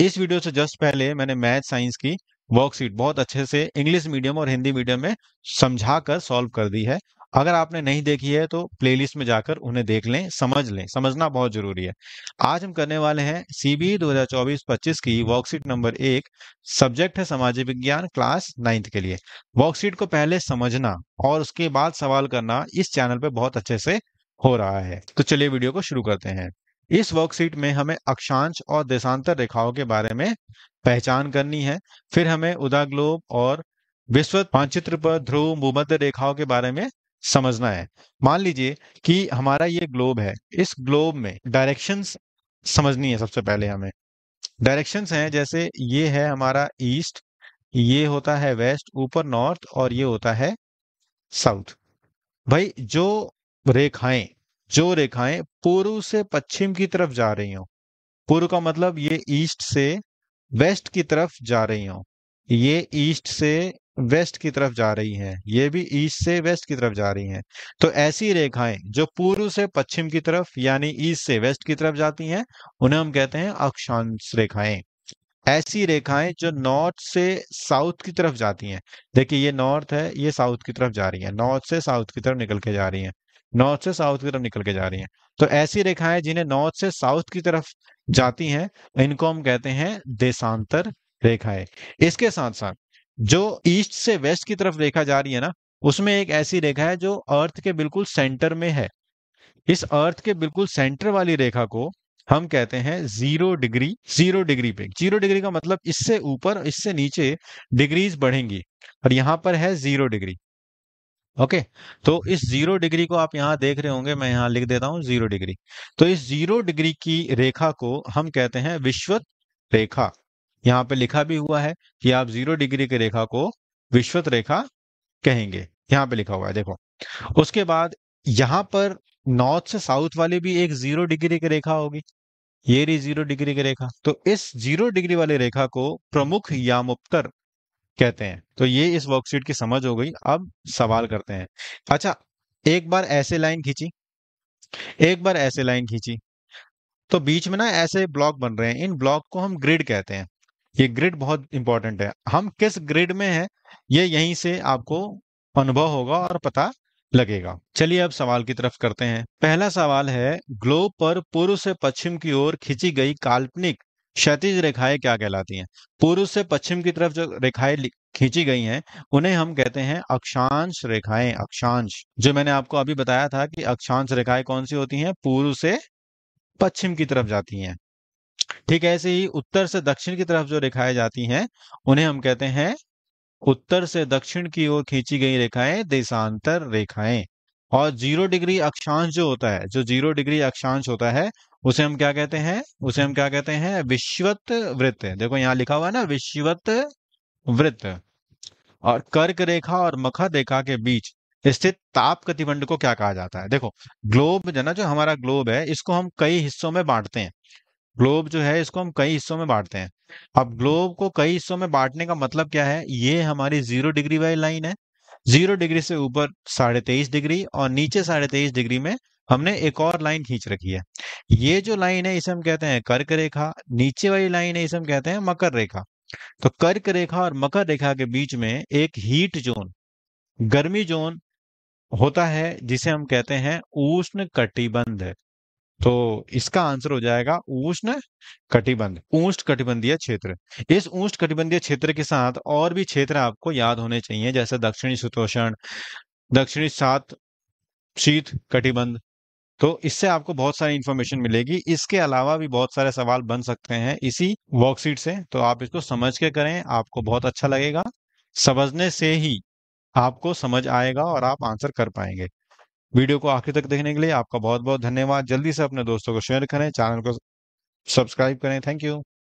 इस वीडियो से जस्ट पहले मैंने मैथ साइंस की वर्कशीट बहुत अच्छे से इंग्लिश मीडियम और हिंदी मीडियम में समझा कर सॉल्व कर दी है अगर आपने नहीं देखी है तो प्लेलिस्ट में जाकर उन्हें देख लें समझ लें समझना बहुत जरूरी है आज हम करने वाले हैं सीबी 2024-25 की वर्कशीट नंबर एक सब्जेक्ट है सामाजिक विज्ञान क्लास नाइन्थ के लिए वर्कशीट को पहले समझना और उसके बाद सवाल करना इस चैनल पर बहुत अच्छे से हो रहा है तो चलिए वीडियो को शुरू करते हैं इस वर्कशीट में हमें अक्षांश और देशांतर रेखाओं के बारे में पहचान करनी है फिर हमें उदा ग्लोब और विश्व पांचित्र पर ध्रुव भूमध्य रेखाओं के बारे में समझना है मान लीजिए कि हमारा ये ग्लोब है इस ग्लोब में डायरेक्शंस समझनी है सबसे पहले हमें डायरेक्शंस हैं जैसे ये है हमारा ईस्ट ये होता है वेस्ट ऊपर नॉर्थ और ये होता है साउथ भाई जो रेखाएं जो रेखाएं पूर्व से पश्चिम की तरफ जा रही हों पूर्व का मतलब ये ईस्ट से वेस्ट की तरफ जा रही हों ये ईस्ट से वेस्ट की तरफ जा रही हैं ये भी ईस्ट से वेस्ट की तरफ जा रही हैं तो ऐसी रेखाएं जो पूर्व से पश्चिम की तरफ यानी ईस्ट से वेस्ट की तरफ जाती हैं उन्हें हम कहते हैं अक्षांश रेखाएं ऐसी रेखाएं जो नॉर्थ से साउथ की तरफ जाती हैं देखिए ये नॉर्थ है ये साउथ की तरफ जा रही है नॉर्थ से साउथ की तरफ निकल के जा रही है नॉर्थ से साउथ की तरफ निकल के जा रही हैं तो ऐसी रेखाएं जिन्हें नॉर्थ से साउथ की तरफ जाती हैं इनको हम कहते हैं देशांतर रेखाएं इसके साथ साथ जो ईस्ट से वेस्ट की तरफ रेखा जा रही है ना उसमें एक ऐसी रेखा है जो अर्थ के बिल्कुल सेंटर में है इस अर्थ के बिल्कुल सेंटर वाली रेखा को हम कहते हैं जीरो डिग्री जीरो डिग्री पे जीरो डिग्री का मतलब इससे ऊपर इससे नीचे डिग्रीज बढ़ेंगी और यहाँ पर है जीरो डिग्री ओके तो इस जीरो डिग्री को आप यहां देख रहे होंगे मैं यहां लिख देता हूं जीरो डिग्री तो इस जीरो डिग्री की रेखा को हम कहते हैं विश्वत रेखा यहाँ पे लिखा भी हुआ है कि आप जीरो डिग्री की रेखा को विश्वत रेखा कहेंगे यहां पे लिखा हुआ है देखो उसके बाद यहां पर नॉर्थ से साउथ वाली भी एक जीरो डिग्री की रेखा होगी ये रही जीरो डिग्री की रेखा तो इस जीरो डिग्री वाली रेखा को प्रमुख यामोत्तर कहते हैं तो ये इस वर्कशीट की समझ हो गई अब सवाल करते हैं अच्छा एक बार ऐसे लाइन खींची एक बार ऐसे लाइन खींची तो बीच में ना ऐसे ब्लॉक बन रहे हैं इन ब्लॉक को हम ग्रिड कहते हैं ये ग्रिड बहुत इंपॉर्टेंट है हम किस ग्रिड में हैं ये यहीं से आपको अनुभव होगा और पता लगेगा चलिए अब सवाल की तरफ करते हैं पहला सवाल है ग्लोब पर पूर्व से पश्चिम की ओर खींची गई काल्पनिक क्षतिज रेखाएं क्या कहलाती हैं पूर्व से पश्चिम की तरफ जो रेखाएं खींची गई हैं उन्हें हम कहते हैं अक्षांश रेखाएं अक्षांश जो मैंने आपको अभी बताया था कि अक्षांश रेखाएं कौन सी होती हैं पूर्व से पश्चिम की तरफ जाती हैं ठीक ऐसे ही उत्तर से दक्षिण की तरफ जो रेखाएं जाती हैं उन्हें हम कहते हैं उत्तर से दक्षिण की ओर खींची गई रेखाएं देशांतर रेखाएं और जीरो डिग्री अक्षांश जो होता है जो जीरो डिग्री अक्षांश होता है उसे हम क्या कहते हैं उसे हम क्या कहते हैं विश्वत वृत्त देखो यहाँ लिखा हुआ है ना विश्वत वृत्त और कर्क रेखा और मखर रेखा के बीच स्थित ताप प्रतिबंध को क्या कहा जाता है देखो ग्लोब जो ना जो हमारा ग्लोब है इसको हम कई हिस्सों में बांटते हैं ग्लोब जो है इसको हम कई हिस्सों में बांटते हैं अब ग्लोब को कई हिस्सों में बांटने का मतलब क्या है ये हमारी जीरो डिग्री वाली लाइन है जीरो डिग्री से ऊपर साढ़े तेईस डिग्री और नीचे साढ़े तेईस डिग्री में हमने एक और लाइन खींच रखी है ये जो लाइन है इसे हम कहते हैं कर्क रेखा नीचे वाली लाइन है इसे हम कहते हैं मकर रेखा तो कर्क रेखा और मकर रेखा के बीच में एक हीट जोन गर्मी जोन होता है जिसे हम कहते हैं उष्ण कटिबंध तो इसका आंसर हो जाएगा उष्ण कटिबंध उष्ण कटिबंधीय क्षेत्र इस उष्ण कटिबंधीय क्षेत्र के साथ और भी क्षेत्र आपको याद होने चाहिए जैसे दक्षिणी शीतोषण दक्षिणी सात शीत कटिबंध तो इससे आपको बहुत सारी इंफॉर्मेशन मिलेगी इसके अलावा भी बहुत सारे सवाल बन सकते हैं इसी वर्कशीट से तो आप इसको समझ के करें आपको बहुत अच्छा लगेगा समझने से ही आपको समझ आएगा और आप आंसर कर पाएंगे वीडियो को आखिर तक देखने के लिए आपका बहुत बहुत धन्यवाद जल्दी से अपने दोस्तों को शेयर करें चैनल को सब्सक्राइब करें थैंक यू